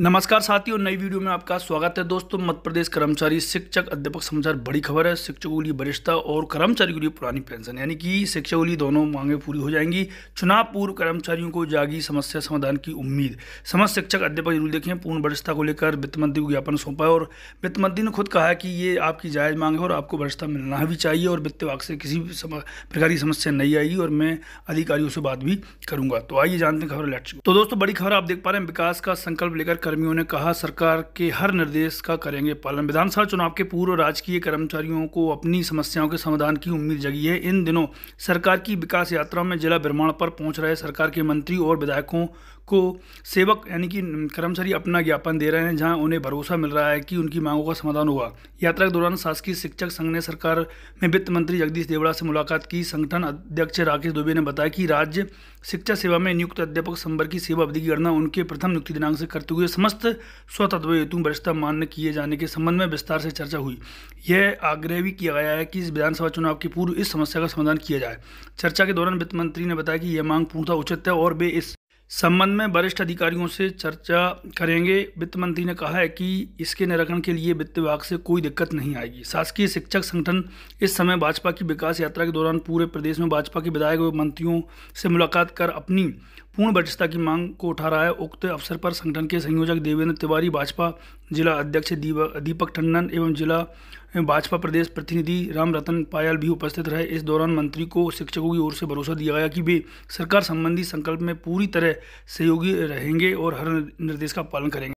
नमस्कार साथियों नई वीडियो में आपका स्वागत है दोस्तों मध्य प्रदेश कर्मचारी शिक्षक अध्यापक समाचार बड़ी खबर है शिक्षकों के लिए वरिष्ठता और कर्मचारी के लिए पुरानी पेंशन यानी कि शिक्षकों के लिए दोनों मांगे पूरी हो जाएंगी चुनाव पूर्व कर्मचारियों को जागी समस्या समाधान की उम्मीद समस्त शिक्षक अध्यापक जरूर देखें पूर्ण वरिष्ठता को लेकर वित्त मंत्री को ज्ञापन सौंपा है और वित्त मंत्री ने खुद कहा कि ये आपकी जायज़ मांग है और आपको वरिष्ठता मिलना भी चाहिए और वित्त विभाग से किसी भी प्रकार की समस्या नहीं आएगी और मैं अधिकारियों से बात भी करूंगा तो आइए जानते हैं खबर लेट्स तो दोस्तों बड़ी खबर आप देख पा रहे हैं विकास का संकल्प लेकर कर्मियों ने कहा सरकार के हर निर्देश का करेंगे पालन विधानसभा चुनाव के पूर्व राजकीय कर्मचारियों को अपनी समस्याओं के समाधान की उम्मीद जगी है इन दिनों सरकार की विकास यात्रा में जिला भ्रमण पर पहुंच रहे सरकार के मंत्री और विधायकों को सेवक यानी कि कर्मचारी अपना ज्ञापन दे रहे हैं जहां उन्हें भरोसा मिल रहा है कि उनकी मांगों का समाधान हुआ यात्रा के दौरान शासकीय शिक्षक संघ ने सरकार में वित्त मंत्री जगदीश देवड़ा से मुलाकात की संगठन अध्यक्ष राकेश दुबे ने बताया कि राज्य शिक्षा सेवा में नियुक्त अध्यापक संबर की सेवा अवधि की गणना उनके प्रथम नियुक्ति दिनांक से करते हुए समस्त स्वतत्व हेतु वरिष्ठता मान्य किए जाने के संबंध में विस्तार से चर्चा हुई यह आग्रह भी किया गया है कि इस विधानसभा चुनाव के पूर्व इस समस्या का समाधान किया जाए चर्चा के दौरान वित्त मंत्री ने बताया कि यह मांग पूर्णतः उचित है और वे इस संबंध में वरिष्ठ अधिकारियों से चर्चा करेंगे वित्त मंत्री ने कहा है कि इसके निराकरण के लिए वित्त विभाग से कोई दिक्कत नहीं आएगी शासकीय शिक्षक संगठन इस समय भाजपा की विकास यात्रा के दौरान पूरे प्रदेश में भाजपा के विधायक व मंत्रियों से मुलाकात कर अपनी पूर्ण वरिष्ठता की मांग को उठा रहा है उक्त अवसर पर संगठन के संयोजक देवेंद्र तिवारी भाजपा जिला अध्यक्ष दीपक टंडन एवं जिला भाजपा प्रदेश प्रतिनिधि राम रतन पायल भी उपस्थित रहे इस दौरान मंत्री को शिक्षकों की ओर से भरोसा दिया गया कि वे सरकार संबंधी संकल्प में पूरी तरह सहयोगी रहेंगे और हर निर्देश का पालन करेंगे